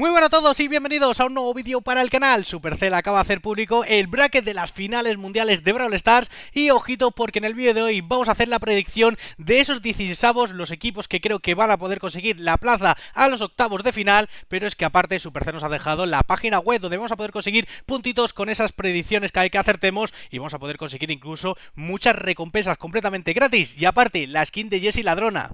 Muy buenas a todos y bienvenidos a un nuevo vídeo para el canal Supercell acaba de hacer público el bracket de las finales mundiales de Brawl Stars Y ojito porque en el vídeo de hoy vamos a hacer la predicción de esos 16 Los equipos que creo que van a poder conseguir la plaza a los octavos de final Pero es que aparte Supercell nos ha dejado la página web donde vamos a poder conseguir puntitos con esas predicciones que hay que acertemos Y vamos a poder conseguir incluso muchas recompensas completamente gratis Y aparte la skin de Jessie Ladrona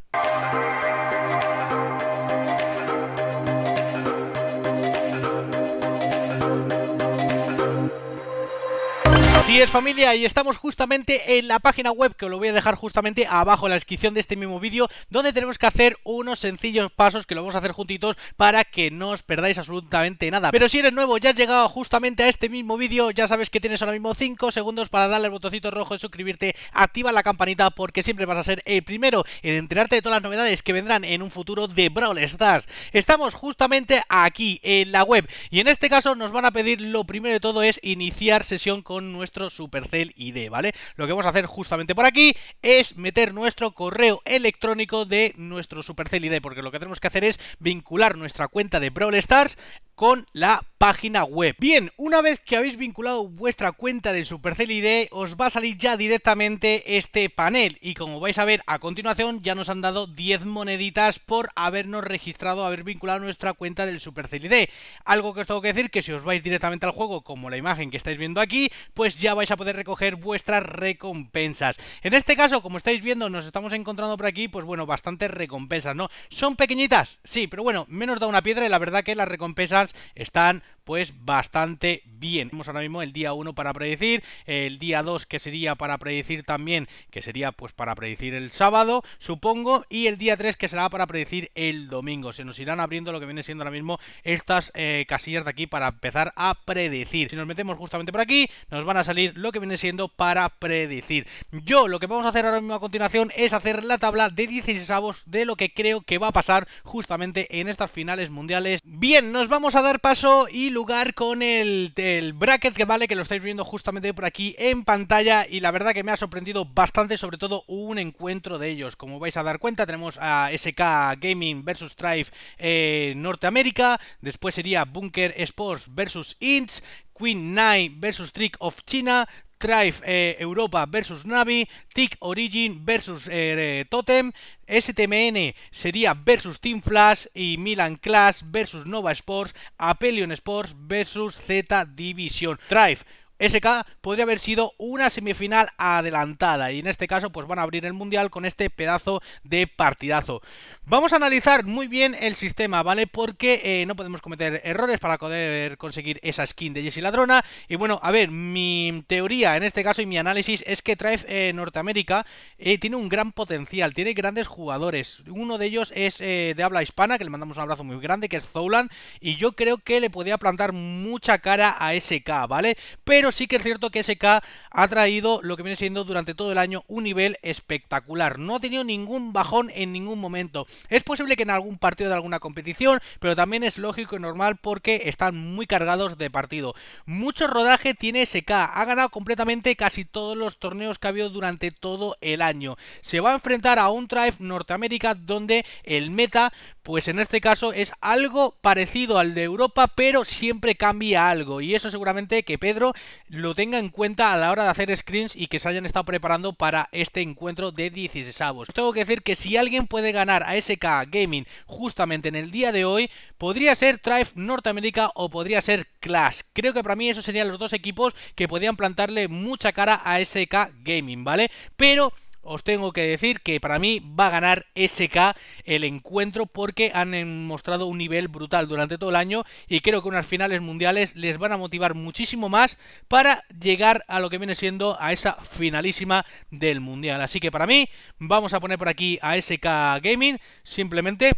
Así es familia, y estamos justamente en la página web que os lo voy a dejar justamente abajo en la descripción de este mismo vídeo, donde tenemos que hacer unos sencillos pasos que lo vamos a hacer juntitos para que no os perdáis absolutamente nada. Pero si eres nuevo, ya has llegado justamente a este mismo vídeo, ya sabes que tienes ahora mismo 5 segundos para darle al botoncito rojo de suscribirte, activa la campanita porque siempre vas a ser el primero en enterarte de todas las novedades que vendrán en un futuro de Brawl Stars. Estamos justamente aquí en la web y en este caso nos van a pedir lo primero de todo es iniciar sesión con nuestro nuestro Supercell ID, ¿vale? Lo que vamos a hacer justamente por aquí es meter nuestro correo electrónico de nuestro Supercell ID, porque lo que tenemos que hacer es vincular nuestra cuenta de Brawl Stars con la página web. Bien, una vez que habéis vinculado vuestra cuenta Del Supercell ID, os va a salir ya directamente este panel y como vais a ver a continuación ya nos han dado 10 moneditas por habernos registrado, haber vinculado nuestra cuenta del Supercell ID. Algo que os tengo que decir que si os vais directamente al juego, como la imagen que estáis viendo aquí, pues ya vais a poder recoger vuestras recompensas. En este caso, como estáis viendo, nos estamos encontrando por aquí, pues bueno, bastantes recompensas, ¿no? ¿Son pequeñitas? Sí, pero bueno, menos da una piedra y la verdad que las recompensas están pues bastante bien. Tenemos ahora mismo el día 1 para predecir, el día 2 que sería para predecir también, que sería pues para predecir el sábado, supongo, y el día 3 que será para predecir el domingo. Se nos irán abriendo lo que viene siendo ahora mismo estas eh, casillas de aquí para empezar a predecir. Si nos metemos justamente por aquí, nos van a salir lo que viene siendo para predecir. Yo lo que vamos a hacer ahora mismo a continuación es hacer la tabla de 16 avos de lo que creo que va a pasar justamente en estas finales mundiales. Bien, nos vamos a dar paso y luego con el, bracket que vale, que lo estáis viendo justamente por aquí en pantalla y la verdad que me ha sorprendido bastante, sobre todo un encuentro de ellos. Como vais a dar cuenta, tenemos a SK Gaming versus Drive eh, Norteamérica, después sería Bunker Sports versus Inch, Queen 9 versus Trick of China, Drive eh, Europa versus Navi, TIC Origin versus eh, Totem, STMN sería versus Team Flash y Milan Clash versus Nova Sports, Apelion Sports versus Z Division. Drive SK podría haber sido una semifinal adelantada y en este caso pues van a abrir el mundial con este pedazo de partidazo. Vamos a analizar muy bien el sistema, ¿vale? Porque eh, no podemos cometer errores para poder conseguir esa skin de Jessie Ladrona y bueno, a ver, mi teoría en este caso y mi análisis es que Drive eh, Norteamérica eh, tiene un gran potencial, tiene grandes jugadores. Uno de ellos es de habla hispana, que le mandamos un abrazo muy grande, que es Zolan y yo creo que le podía plantar mucha cara a SK, ¿vale? Pero sí que es cierto que SK ha traído lo que viene siendo durante todo el año un nivel espectacular. No ha tenido ningún bajón en ningún momento. Es posible que en algún partido de alguna competición, pero también es lógico y normal porque están muy cargados de partido. Mucho rodaje tiene SK, ha ganado completamente casi todos los torneos que ha habido durante todo el año. Se va a enfrentar a un Drive Norteamérica donde el meta, pues en este caso es algo parecido al de Europa, pero siempre cambia algo. Y eso seguramente que Pedro lo tenga en cuenta a la hora de hacer screens y que se hayan estado preparando para este encuentro de 16 avos. Tengo que decir que si alguien puede ganar a SK Gaming justamente en el día de hoy, podría ser Tribe Norteamérica o podría ser Clash. Creo que para mí esos serían los dos equipos que podían plantarle mucha cara a SK Gaming, ¿vale? Pero os tengo que decir que para mí va a ganar SK el encuentro porque han mostrado un nivel brutal durante todo el año y creo que unas finales mundiales les van a motivar muchísimo más para llegar a lo que viene siendo a esa finalísima del mundial. Así que para mí vamos a poner por aquí a SK Gaming simplemente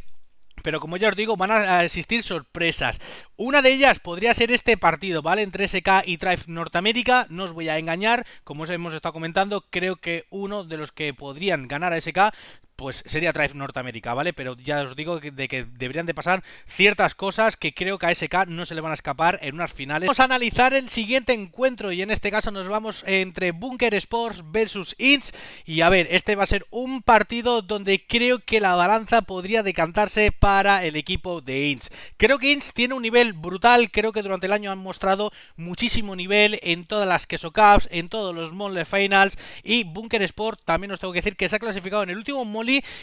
pero como ya os digo, van a existir sorpresas. Una de ellas podría ser este partido, ¿vale? Entre SK y drive Norteamérica. No os voy a engañar, como os hemos estado comentando, creo que uno de los que podrían ganar a SK pues sería Drive Norteamérica, ¿vale? Pero ya os digo de que deberían de pasar ciertas cosas que creo que a SK no se le van a escapar en unas finales. Vamos a analizar el siguiente encuentro y en este caso nos vamos entre Bunker Sports versus Inch y a ver, este va a ser un partido donde creo que la balanza podría decantarse para el equipo de Inch. Creo que Inch tiene un nivel brutal, creo que durante el año han mostrado muchísimo nivel en todas las Queso Cups, en todos los Monle Finals y Bunker Sport también os tengo que decir que se ha clasificado en el último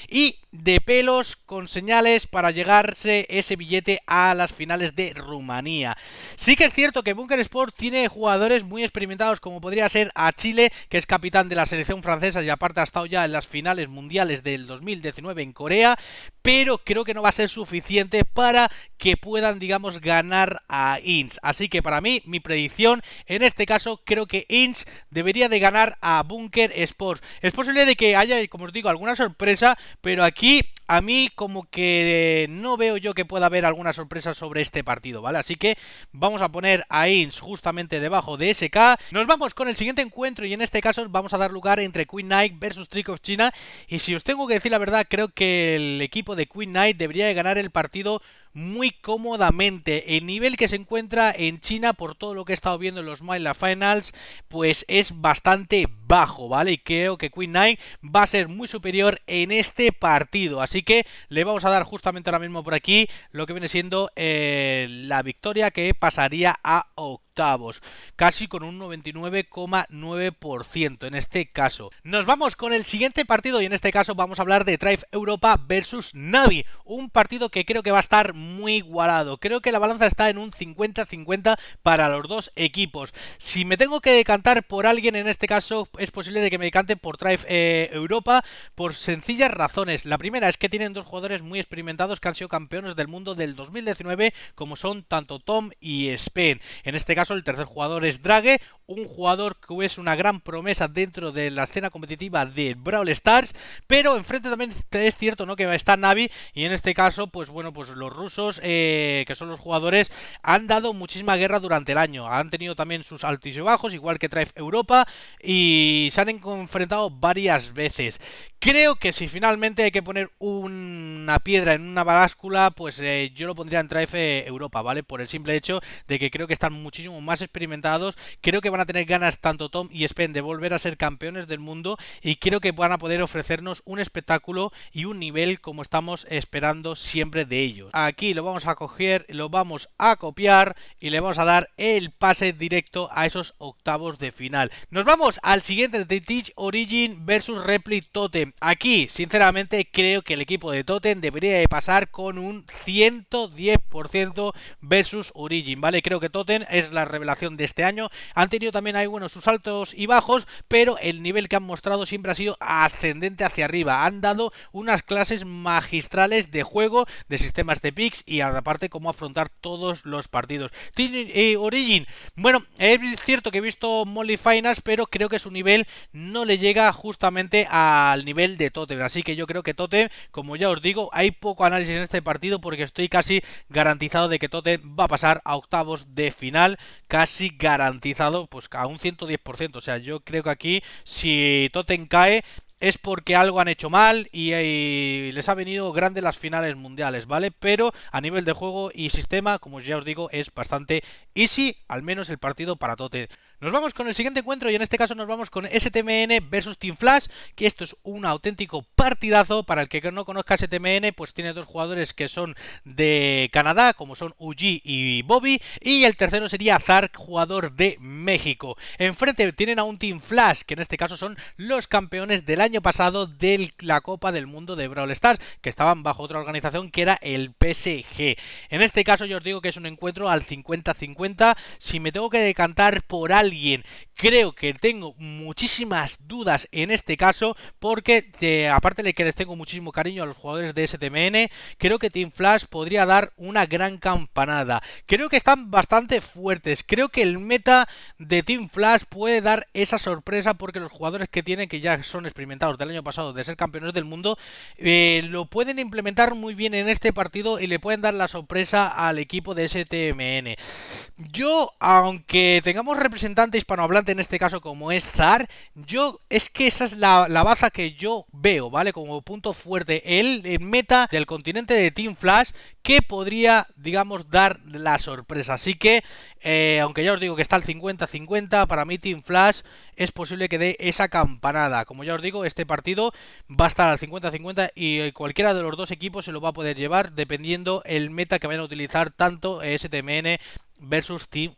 y de pelos con señales para llegarse ese billete a las finales de Rumanía. Sí que es cierto que Bunker Sport tiene jugadores muy experimentados como podría ser a Chile, que es capitán de la selección francesa y aparte ha estado ya en las finales mundiales del 2019 en Corea, pero creo que no va a ser suficiente para que puedan, digamos, ganar a Inch, Así que para mí, mi predicción, en este caso, creo que Inch debería de ganar a Bunker Sports. Es posible de que haya, como os digo, alguna sorpresa pero aquí a mí como que eh, no veo yo que pueda haber alguna sorpresa sobre este partido, ¿vale? Así que vamos a poner a Inz justamente debajo de SK. Nos vamos con el siguiente encuentro y en este caso vamos a dar lugar entre Queen Knight versus Trick of China. Y si os tengo que decir la verdad, creo que el equipo de Queen Knight debería de ganar el partido muy cómodamente. El nivel que se encuentra en China, por todo lo que he estado viendo en los Mile Finals, pues es bastante bajo, ¿vale? Y creo que Queen Knight va a ser muy superior en este partido. Así que le vamos a dar justamente ahora mismo por aquí lo que viene siendo eh, la victoria que pasaría a octavos, casi con un 99,9% en este caso. Nos vamos con el siguiente partido y en este caso vamos a hablar de Drive Europa versus Navi, un partido que creo que va a estar muy igualado. Creo que la balanza está en un 50-50 para los dos equipos. Si me tengo que decantar por alguien en este caso, es posible de que me decante por Drive eh, Europa por sencillas razones. La primera es que tienen dos jugadores muy experimentados que han sido campeones del mundo del 2019, como son tanto Tom y Spen. En este caso, el tercer jugador es Drague, un jugador que es una gran promesa dentro de la escena competitiva de Brawl Stars, pero enfrente también es cierto ¿no? que estar Navi, y en este caso, pues bueno, pues los rusos, eh, que son los jugadores, han dado muchísima guerra durante el año, han tenido también sus altos y bajos, igual que Drive Europa, y se han enfrentado varias veces. Creo que si finalmente hay que poner un una piedra en una varáscula, pues eh, yo lo pondría en Drive Europa, ¿vale? Por el simple hecho de que creo que están muchísimo más experimentados, creo que van a tener ganas tanto Tom y Spen de volver a ser campeones del mundo y creo que van a poder ofrecernos un espectáculo y un nivel como estamos esperando siempre de ellos. Aquí lo vamos a coger, lo vamos a copiar y le vamos a dar el pase directo a esos octavos de final. Nos vamos al siguiente de Teach Origin versus Repli Totem. Aquí, sinceramente, creo que el equipo de Toten debería de pasar con un 110% versus Origin, ¿vale? Creo que Toten es la revelación de este año. Han tenido también ahí, bueno, sus altos y bajos, pero el nivel que han mostrado siempre ha sido ascendente hacia arriba. Han dado unas clases magistrales de juego, de sistemas de picks y aparte cómo afrontar todos los partidos. Origin, bueno, es cierto que he visto Molly Finals, pero creo que su nivel no le llega justamente al nivel de Toten. Así que yo creo que Toten como ya os digo, hay poco análisis en este partido porque estoy casi garantizado de que Tottenham va a pasar a octavos de final, casi garantizado, pues a un 110%. O sea, yo creo que aquí, si Tottenham cae, es porque algo han hecho mal eh, y, les ha venido grande las finales mundiales, ¿vale? Pero a nivel de juego y sistema, como ya os digo, es bastante easy, al menos el partido para Tottenham. Nos vamos con el siguiente encuentro y en este caso nos vamos con STMN versus Team Flash, que esto es un auténtico partidazo. Para el que no conozca STMN, pues tiene dos jugadores que son de Canadá, como son Uji y Bobby, y el tercero sería Zark, jugador de México. Enfrente tienen a un Team Flash, que en este caso son los campeones del año pasado de la Copa del Mundo de Brawl Stars, que estaban bajo otra organización que era el PSG. En este caso yo os digo que es un encuentro al 50-50. Si me tengo que decantar por algo Creo que tengo muchísimas dudas en este caso porque aparte de que les tengo muchísimo cariño a los jugadores de STMN, creo que Team Flash podría dar una gran campanada. Creo que están bastante fuertes. Creo que el meta de Team Flash puede dar esa sorpresa porque los jugadores que tienen, que ya son experimentados del año pasado de ser campeones del mundo, eh, lo pueden implementar muy bien en este partido y le pueden dar la sorpresa al equipo de STMN. Yo, aunque tengamos representantes hispanohablante en este caso como es Zar, yo es que esa es la, baza que yo veo, ¿vale? Como punto fuerte, el, meta del continente de Team Flash que podría, digamos, dar la sorpresa. Así que, eh, aunque ya os digo que está al 50-50, para mí Team Flash es posible que dé esa campanada. Como ya os digo, este partido va a estar al 50-50 y eh, cualquiera de los dos equipos se lo va a poder llevar dependiendo el meta que vayan a utilizar tanto STMN versus Team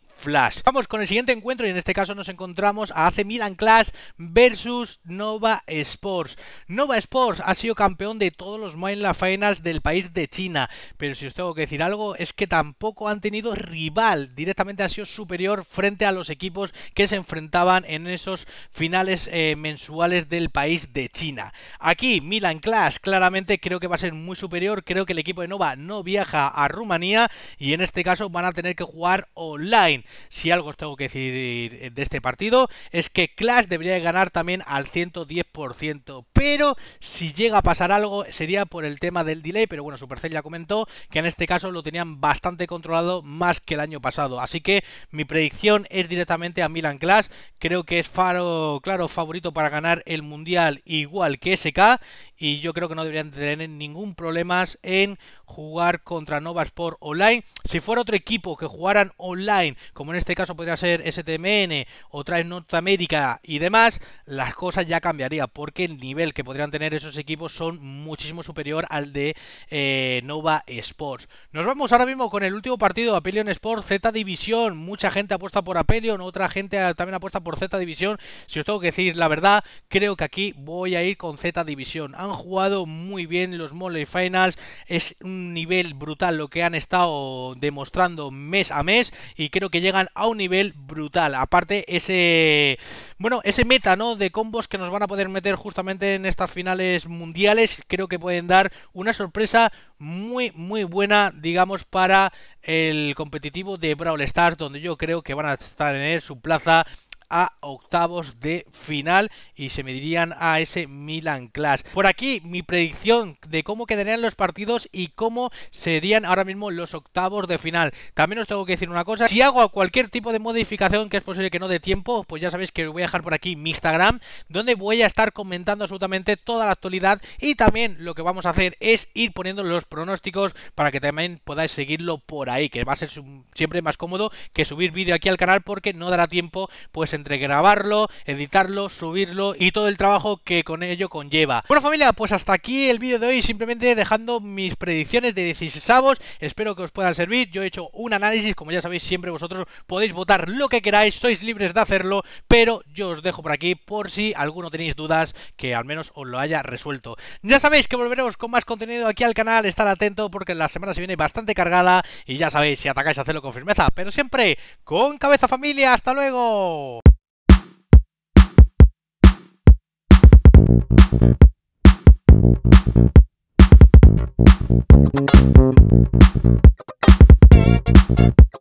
Vamos con el siguiente encuentro y en este caso nos encontramos a AC Milan Clash versus Nova Sports. Nova Sports ha sido campeón de todos los Mainland Finals del país de China, pero si os tengo que decir algo es que tampoco han tenido rival, directamente ha sido superior frente a los equipos que se enfrentaban en esos finales eh, mensuales del país de China. Aquí Milan Clash claramente creo que va a ser muy superior, creo que el equipo de Nova no viaja a Rumanía y en este caso van a tener que jugar online si algo os tengo que decir de este partido, es que Clash debería ganar también al 110%. Pero si llega a pasar algo, sería por el tema del delay. Pero bueno, Supercell ya comentó que en este caso lo tenían bastante controlado más que el año pasado. Así que mi predicción es directamente a Milan Clash. Creo que es faro, claro, favorito para ganar el mundial igual que SK. Y yo creo que no deberían tener ningún problema en jugar contra Nova Sport Online. Si fuera otro equipo que jugaran online, como en este caso podría ser STMN, otra en Norteamérica y demás, las cosas ya cambiaría porque el nivel que podrían tener esos equipos son muchísimo superior al de eh, Nova Sports. Nos vamos ahora mismo con el último partido, Apelion Sports Z División. Mucha gente apuesta por Apelion, otra gente también apuesta por Z División. Si os tengo que decir la verdad, creo que aquí voy a ir con Z División. Han jugado muy bien los Mole Finals, es un nivel brutal lo que han estado demostrando mes a mes y creo que llegan a un nivel brutal. Aparte, ese. Bueno, ese meta, ¿no? De combos que nos van a poder meter justamente en estas finales mundiales. Creo que pueden dar una sorpresa muy, muy buena, digamos, para el competitivo de Brawl Stars, donde yo creo que van a estar en su plaza a octavos de final y se me dirían a ese Milan Clash. Por aquí mi predicción de cómo quedarían los partidos y cómo serían ahora mismo los octavos de final. También os tengo que decir una cosa, si hago cualquier tipo de modificación que es posible que no dé tiempo, pues ya sabéis que voy a dejar por aquí mi Instagram, donde voy a estar comentando absolutamente toda la actualidad y también lo que vamos a hacer es ir poniendo los pronósticos para que también podáis seguirlo por ahí, que va a ser siempre más cómodo que subir vídeo aquí al canal porque no dará tiempo pues en entre grabarlo, editarlo, subirlo y todo el trabajo que con ello conlleva. Bueno familia, pues hasta aquí el vídeo de hoy, simplemente dejando mis predicciones de 16 avos, espero que os puedan servir, yo he hecho un análisis, como ya sabéis siempre vosotros podéis votar lo que queráis, sois libres de hacerlo, pero yo os dejo por aquí por si alguno tenéis dudas que al menos os lo haya resuelto. Ya sabéis que volveremos con más contenido aquí al canal, estar atento porque la semana se viene bastante cargada y ya sabéis, si atacáis, hacerlo con firmeza, pero siempre con cabeza familia, hasta luego. Thank you.